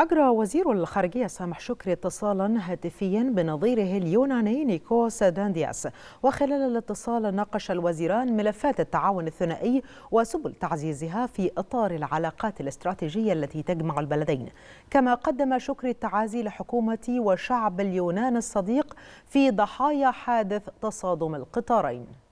أجرى وزير الخارجية سامح شكري اتصالا هاتفيا بنظيره اليوناني نيكوس دانديس وخلال الاتصال ناقش الوزيران ملفات التعاون الثنائي وسبل تعزيزها في إطار العلاقات الاستراتيجية التي تجمع البلدين كما قدم شكري التعازي لحكومة وشعب اليونان الصديق في ضحايا حادث تصادم القطارين